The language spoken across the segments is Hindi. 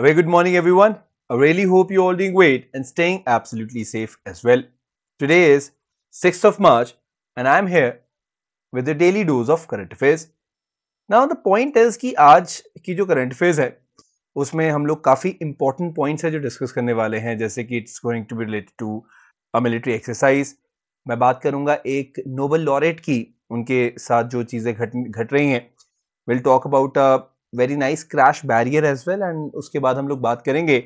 A very good morning, everyone. I really hope you're all doing great and staying absolutely safe as well. Today is 6th of March, and I'm here with the daily dose of current affairs. Now, the point is कि आज की जो current affairs है उसमें हम लोग काफ़ी important points हैं जो discuss करने वाले हैं जैसे कि it's going to be related to a military exercise. मैं बात करूंगा एक नोबल लॉरेट की उनके साथ जो चीज़ें घट घट रही हैं will talk about very nice crash barrier as well and उसके बाद हम लोग बात करेंगे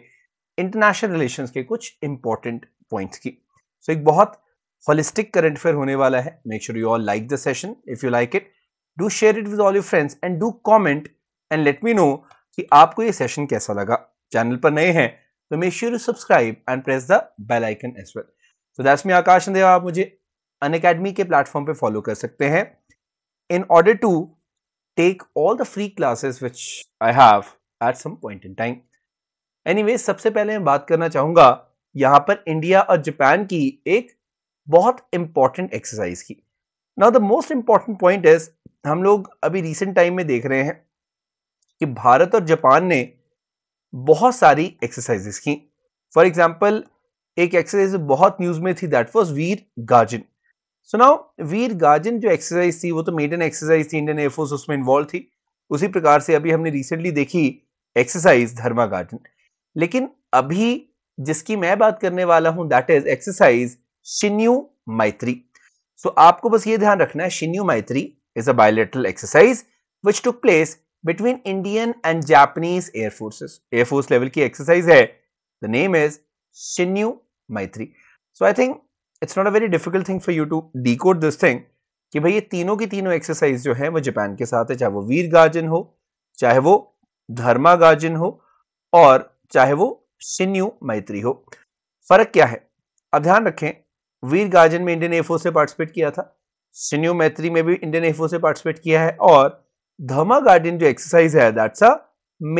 इंटरनेशनल रिलेशंस के कुछ इंपॉर्टेंट पॉइंट्स की सो so, एक बहुत होलिस्टिक करंट अफेयर होने वाला है make sure you all like the session if you like it do share it with all your friends and do comment and let me know कि आपको ये सेशन कैसा लगा चैनल पर नए हैं तो make sure you subscribe and press the bell icon as well तो दैट्स मी आकाश देव आप मुझे अन अकेडमी के प्लेटफॉर्म पर फॉलो कर सकते हैं in order to take all the free classes which I have at some point in time. Anyway, सबसे पहले मैं बात करना चाहूंगा यहां पर इंडिया और जापान की एक बहुत इंपॉर्टेंट एक्सरसाइज की now the most important point is हम लोग अभी रिसेंट टाइम में देख रहे हैं कि भारत और जापान ने बहुत सारी एक्सरसाइजेस की फॉर एग्जाम्पल एक एक्सरसाइज बहुत न्यूज में थी that was Veer Guardian so now Veer Guardian जो एक्सरसाइज थी वो तो मेडन एक्सरसाइज थी इंडियन एयरफोर्स उसमें इन्वॉल्व थी उसी प्रकार से अभी हमने रिसेंटली देखी एक्सरसाइज धर्मा गार्डन लेकिन अभी जिसकी मैं बात करने वाला हूं that is exercise Shinyuu Maitri सो आपको बस ये ध्यान रखना है Shinyuu Maitri is a bilateral exercise which took place between Indian and Japanese air forces air force level की एक्सरसाइज है the name is Shinyuu Maitri so I think it's not a very difficult thing for you to decode this thing कि भाई ये तीनों की तीनों एक्सरसाइज जो है वो जापान के साथ है चाहे वो वीर गार्जन हो चाहे वो धर्मा गार्जन हो और चाहे वो सिन्यू मैत्री हो फर्क क्या है अब ध्यान रखें वीर गार्जन में इंडियन एयरफोर्स से पार्टिसिपेट किया था सिन्यू मैत्री में भी इंडियन एयरफोर्स से पार्टिसिपेट किया है और धर्मा गार्जन जो एक्सरसाइज है that's a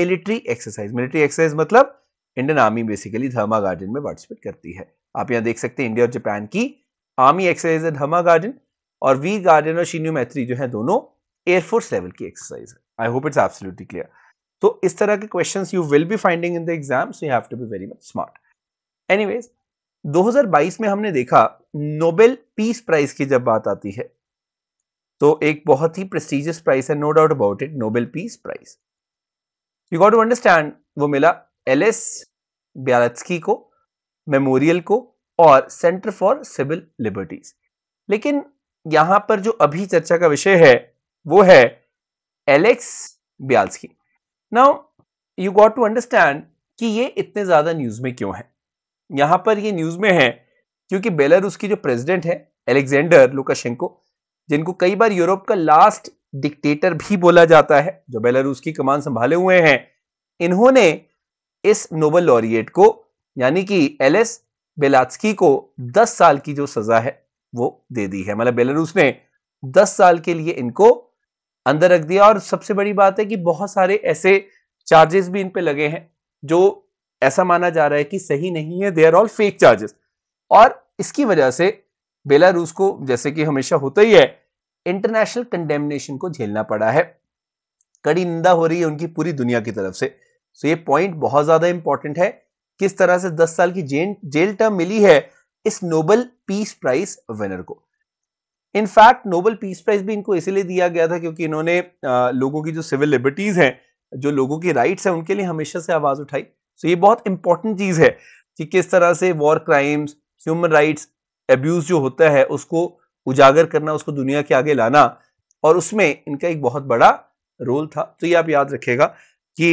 military exercise military exercise मतलब Indian Army basically Dharma Guardian में पार्टिसिपेट करती है आप यहाँ देख सकते हैं इंडिया और जापान की आर्मी एक्सरसाइज है धमा गार्डन और वी गार्डन और शीन्यू मैत्री जो है दोनों एयरफोर्स लेवल की एक्सरसाइज है I hope it's absolutely clear तो इस तरह के questions you will be finding in the exam so you have to be very much smart anyways 2022 में हमने देखा नोबेल पीस प्राइज की जब बात आती है तो एक बहुत ही प्रेस्टिजियस प्राइज है no doubt about it Nobel Peace Prize you got to understand वो मिला एल एस ब्यालत्सकी को मेमोरियल को और सेंटर फॉर सिविल लिबर्टीज लेकिन यहां पर जो अभी चर्चा का विषय है वो है Ales Bialiatski now you got to understand कि ये इतने ज्यादा न्यूज में क्यों है यहां पर ये न्यूज में है क्योंकि बेलारूस की जो प्रेसिडेंट है एलेक्जेंडर लुकाशेंको जिनको कई बार यूरोप का लास्ट डिक्टेटर भी बोला जाता है जो बेलारूस की कमान संभाले हुए हैं इन्होंने इस नोबल लॉरिएट को यानी कि एलेस बेलात्सकी को 10 साल की जो सजा है वो दे दी है मतलब बेलारूस ने 10 साल के लिए इनको अंदर रख दिया और सबसे बड़ी बात है कि बहुत सारे ऐसे चार्जेस भी इन पे लगे हैं जो ऐसा माना जा रहा है कि सही नहीं है they are all fake charges और इसकी वजह से बेलारूस को जैसे कि हमेशा होता ही है इंटरनेशनल कंडेमनेशन को झेलना पड़ा है कड़ी निंदा हो रही है उनकी पूरी दुनिया की तरफ से सो तो ये पॉइंट बहुत ज्यादा इंपॉर्टेंट है किस तरह से 10 साल की जेल जेल टर्म मिली है इस नोबल पीस प्राइज विनर को इनफैक्ट नोबल पीस प्राइज भी इनको इसीलिए दिया गया था क्योंकि इन्होंने लोगों की जो सिविल लिबर्टीज हैं जो लोगों की राइट्स हैं उनके लिए हमेशा से आवाज उठाई सो so ये बहुत इंपॉर्टेंट चीज है कि किस तरह से war crimes human rights abuse जो होता है उसको उजागर करना उसको दुनिया के आगे लाना और उसमें इनका एक बहुत बड़ा रोल था तो ये आप याद रखेगा कि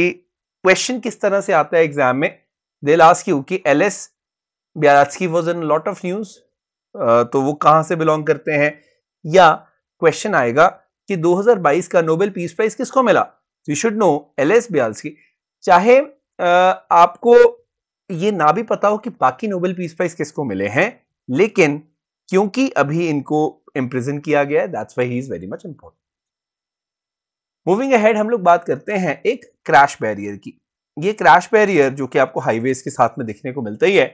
क्वेश्चन किस तरह से आता है एग्जाम में they'll ask you कि Ales Bialiatski was in lot of news तो वो कहां से बिलोंग करते हैं या क्वेश्चन आएगा कि 2022 का नोबेल पीस प्राइज किसको मिला you should know Ales Bialiatski चाहे आपको ये ना भी पता हो कि बाकी नोबेल पीस प्राइज किसको मिले हैं लेकिन क्योंकि अभी इनको इम्प्रिजन किया गया है that's why he is very much important moving ahead हम लोग बात करते हैं एक क्रैश बैरियर की ये क्रैश बैरियर जो कि आपको हाईवेज के साथ में देखने को मिलता ही है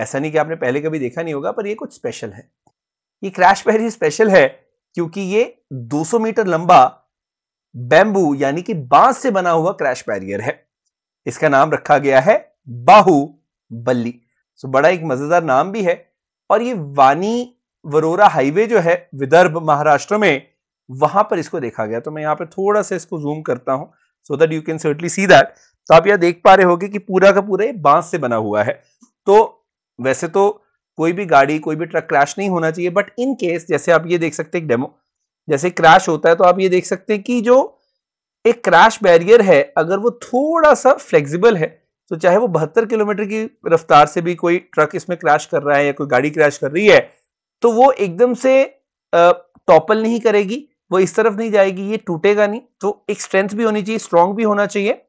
ऐसा नहीं कि आपने पहले कभी देखा नहीं होगा पर ये कुछ स्पेशल है ये क्रैश बैरियर स्पेशल है क्योंकि ये 200 मीटर लंबा बैम्बू यानी कि बांस से बना हुआ क्रैश बैरियर है इसका नाम रखा गया है बाहु बल्ली सो बड़ा एक मजेदार नाम भी है और ये वानी वरोरा हाईवे जो है विदर्भ महाराष्ट्र में वहां पर इसको देखा गया तो मैं यहाँ पर थोड़ा सा इसको जूम करता हूँ so that you can certainly see that तो आप यह देख पा रहे होगे कि पूरा का पूरा ये बांस से बना हुआ है तो वैसे तो कोई भी गाड़ी कोई भी ट्रक क्रैश नहीं होना चाहिए बट इन केस जैसे आप ये देख सकते हैं डेमो जैसे क्रैश होता है तो आप ये देख सकते हैं कि जो एक क्रैश बैरियर है अगर वो थोड़ा सा फ्लेक्सिबल है तो चाहे वो बहत्तर किलोमीटर की रफ्तार से भी कोई ट्रक इसमें क्रैश कर रहा है या कोई गाड़ी क्रैश कर रही है तो वो एकदम से टॉपल नहीं करेगी वो इस तरफ नहीं जाएगी ये टूटेगा नहीं तो एक स्ट्रेंथ भी होनी चाहिए स्ट्रांग भी होना चाहिए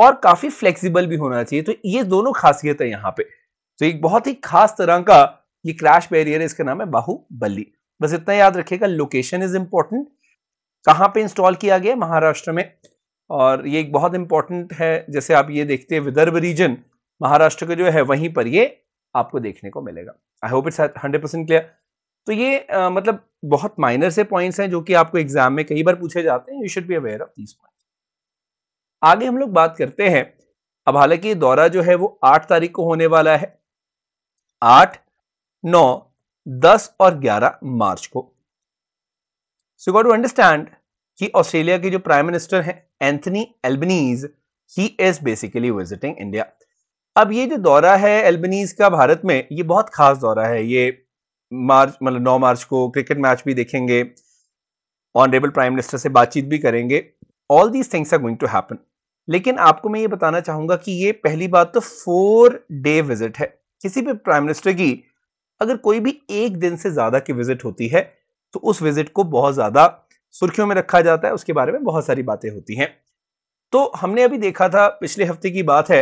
और काफी फ्लेक्सिबल भी होना चाहिए तो ये दोनों खासियत है यहाँ पे तो एक बहुत ही खास तरह का ये क्रैश बैरियर है इसका नाम है बाहुबली बस इतना याद रखिएगा लोकेशन इज इंपॉर्टेंट कहाँ पे इंस्टॉल किया गया महाराष्ट्र में और ये एक बहुत इंपॉर्टेंट है जैसे आप ये देखते हैं विदर्भ रीजन महाराष्ट्र का जो है वहीं पर ये आपको देखने को मिलेगा I hope it's hundred percent clear तो ये आ, मतलब बहुत माइनर से पॉइंट्स हैं जो कि आपको एग्जाम में कई बार पूछे जाते हैं you should be aware of these point आगे हम लोग बात करते हैं अब हालांकि दौरा जो है वो आठ तारीख को होने वाला है आठ नौ दस और ग्यारह मार्च को सो गॉट टू अंडरस्टैंड कि ऑस्ट्रेलिया के जो प्राइम मिनिस्टर हैं Anthony Albanese he is basically visiting India अब ये जो दौरा है एल्बनीज का भारत में ये बहुत खास दौरा है ये मार्च मतलब नौ मार्च को क्रिकेट मैच भी देखेंगे ऑनरेबल प्राइम मिनिस्टर से बातचीत भी करेंगे all these things are going to happen लेकिन आपको मैं ये बताना चाहूंगा कि ये पहली बात तो फोर डे विजिट है किसी भी प्राइम मिनिस्टर की अगर कोई भी एक दिन से ज्यादा की विजिट होती है तो उस विजिट को बहुत ज्यादा सुर्खियों में रखा जाता है उसके बारे में बहुत सारी बातें होती हैं तो हमने अभी देखा था पिछले हफ्ते की बात है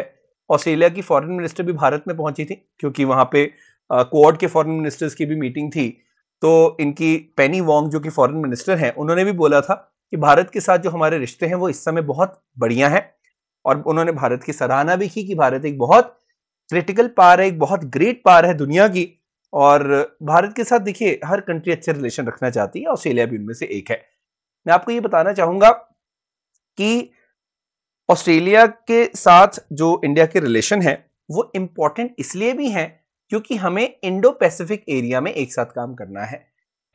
ऑस्ट्रेलिया की फॉरेन मिनिस्टर भी भारत में पहुंची थी क्योंकि वहां पे क्वाड के फॉरेन मिनिस्टर्स की भी मीटिंग थी तो इनकी पेनी वोंग जो कि फॉरेन मिनिस्टर हैं उन्होंने भी बोला था कि भारत के साथ जो हमारे रिश्ते हैं वो इस समय बहुत बढ़िया हैं और उन्होंने भारत की सराहना भी की कि भारत एक बहुत क्रिटिकल पार है एक बहुत ग्रेट पार है दुनिया की और भारत के साथ देखिए हर कंट्री अच्छे रिलेशन रखना चाहती है ऑस्ट्रेलिया भी उनमें से एक है मैं आपको ये बताना चाहूंगा कि ऑस्ट्रेलिया के साथ जो इंडिया के रिलेशन है वो इम्पॉर्टेंट इसलिए भी हैं क्योंकि हमें इंडो पैसिफिक एरिया में एक साथ काम करना है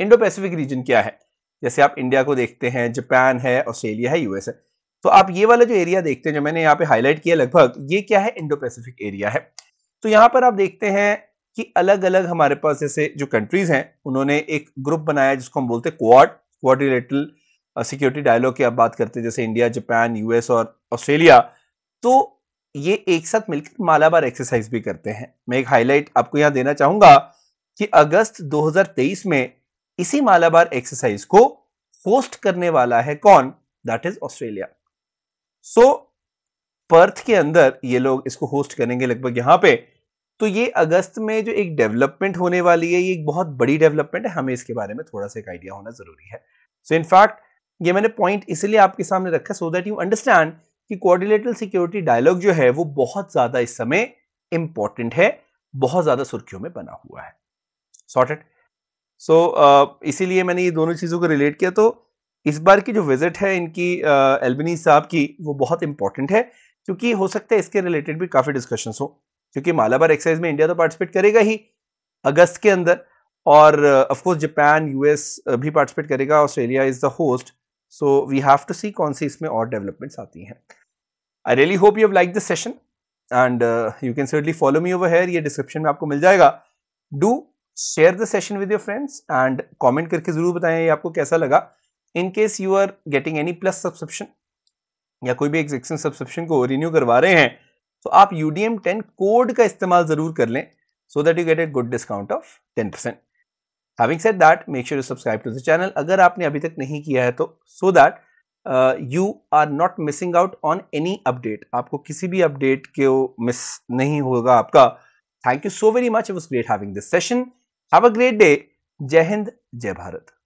इंडो पैसिफिक रीजन क्या है जैसे आप इंडिया को देखते हैं जापान है ऑस्ट्रेलिया है यूएस है तो आप ये वाला जो एरिया देखते हैं जो मैंने यहाँ पे हाईलाइट किया लगभग ये क्या है इंडो पैसिफिक एरिया है तो यहाँ पर आप देखते हैं कि अलग अलग हमारे पास जैसे जो कंट्रीज हैं उन्होंने एक ग्रुप बनाया जिसको हम बोलते हैं क्वाड क्वाड्रिलेटरल सिक्योरिटी डायलॉग की आप बात करते हैं जैसे इंडिया जापान यूएस और ऑस्ट्रेलिया तो ये एक साथ मिलकर मालाबार एक्सरसाइज भी करते हैं मैं एक हाईलाइट आपको यहाँ देना चाहूंगा कि अगस्त 2023 में इसी मालाबार एक्सरसाइज को होस्ट करने वाला है कौन that is Australia so Perth के अंदर ये लोग इसको होस्ट करेंगे लगभग यहां पे तो ये अगस्त में जो एक डेवलपमेंट होने वाली है ये एक बहुत बड़ी डेवलपमेंट है हमें इसके बारे में थोड़ा सा एक आइडिया होना जरूरी है सो so इनफैक्ट ये मैंने पॉइंट इसलिए आपके सामने रखा सो दैट यू अंडरस्टैंड कि कोऑर्डिनेटल सिक्योरिटी डायलॉग जो है वो बहुत ज्यादा इस समय इंपॉर्टेंट है बहुत ज्यादा सुर्खियों में बना हुआ है सॉर्टेड सो so, uh, इसीलिए मैंने ये दोनों चीज़ों को रिलेट किया तो इस बार की जो विज़िट है इनकी एल्बनी uh, साहब की वो बहुत इंपॉर्टेंट है क्योंकि हो सकता है इसके रिलेटेड भी काफ़ी डिस्कशंस हो क्योंकि मालाबार एक्सरसाइज में इंडिया तो पार्टिसिपेट करेगा ही अगस्त के अंदर और ऑफकोर्स जापान यूएस भी पार्टिसिपेट करेगा Australia is the host so we have to see कौन सी इसमें और डेवलपमेंट्स आती हैं I really hope you have like this session and you can certainly follow me over here ये डिस्क्रिप्शन में आपको मिल जाएगा do share the session with your friends and comment करके ज़रूर बताएं ये आपको कैसा लगा in case you are getting any plus subscription या कोई भी एग्जिस्टिंग सब्सक्रिप्शन को रिन्यू करवा रहे हैं तो आप U D M ten code का इस्तेमाल ज़रूर कर लें so that you get a good discount of ten percent having set that make sure you subscribe to the channel अगर आपने अभी तक नहीं किया है तो so that you are not missing out on any update आपको किसी भी अपडेट के मिस नहीं होगा आपका thank you so very much it was great having this session have a great day Jai Hind जय भारत